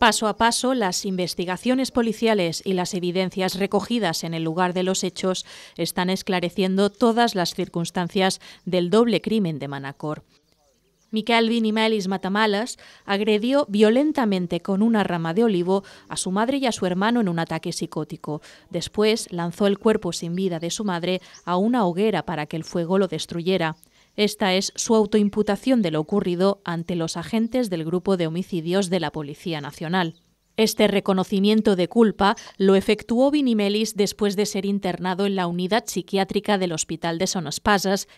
Paso a paso, las investigaciones policiales y las evidencias recogidas en el lugar de los hechos están esclareciendo todas las circunstancias del doble crimen de Manacor. Miquel Vinimelis Matamalas agredió violentamente con una rama de olivo a su madre y a su hermano en un ataque psicótico. Después lanzó el cuerpo sin vida de su madre a una hoguera para que el fuego lo destruyera. Esta es su autoimputación de lo ocurrido ante los agentes del Grupo de Homicidios de la Policía Nacional. Este reconocimiento de culpa lo efectuó Vinimelis después de ser internado en la unidad psiquiátrica del Hospital de Sonospasas,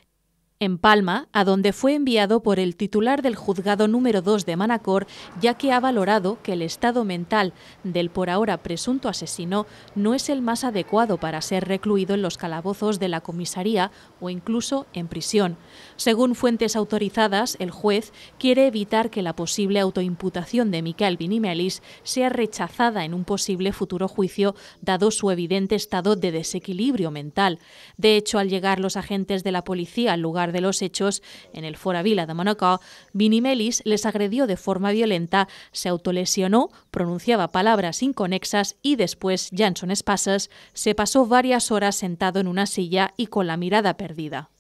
en Palma, a donde fue enviado por el titular del juzgado número 2 de Manacor, ya que ha valorado que el estado mental del por ahora presunto asesino no es el más adecuado para ser recluido en los calabozos de la comisaría o incluso en prisión. Según fuentes autorizadas, el juez quiere evitar que la posible autoimputación de Miquel Vinimelis sea rechazada en un posible futuro juicio, dado su evidente estado de desequilibrio mental. De hecho, al llegar los agentes de la policía al lugar de los hechos, en el Fora Vila de Monaco, Vinimelis les agredió de forma violenta, se autolesionó, pronunciaba palabras inconexas y después Jansson Spassers, se pasó varias horas sentado en una silla y con la mirada perdida.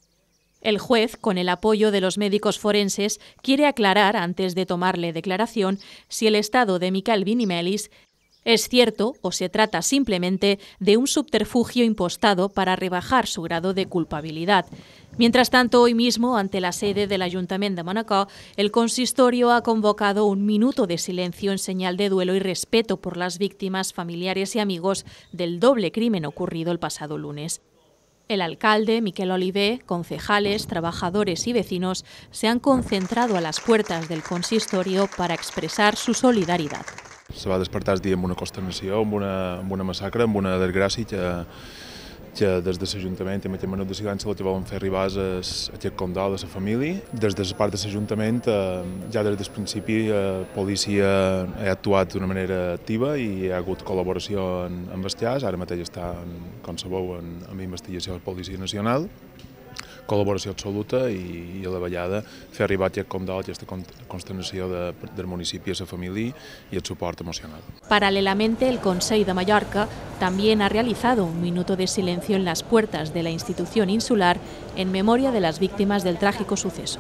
El juez, con el apoyo de los médicos forenses, quiere aclarar, antes de tomarle declaración, si el estado de Michael Vinimelis es cierto, o se trata simplemente de un subterfugio impostado para rebajar su grado de culpabilidad. Mientras tanto, hoy mismo, ante la sede del Ayuntamiento de Monaco, el consistorio ha convocado un minuto de silencio en señal de duelo y respeto por las víctimas, familiares y amigos del doble crimen ocurrido el pasado lunes. El alcalde, Miquel Olivé, concejales, trabajadores y vecinos se han concentrado a las puertas del consistorio para expresar su solidaridad. se va despertar el dia amb una consternació, amb una, amb una massacre, amb una desgràcia que, que des de l'Ajuntament i amb aquest menut de silenci el que volen fer arribar és aquest condol de la família. Des de la part de l'Ajuntament, eh, ja des del principi, la eh, policia ha actuat d'una manera activa i hi ha hagut col·laboració amb els ara mateix està, com sabeu, en, en investigació de la Policia Nacional. Colaboración absoluta y de la vallada, fer arribar aquest de, del municipio a la família y el soporte emocional. Paralelamente, el Consejo de Mallorca también ha realizado un minuto de silencio en las puertas de la institución insular en memoria de las víctimas del trágico suceso.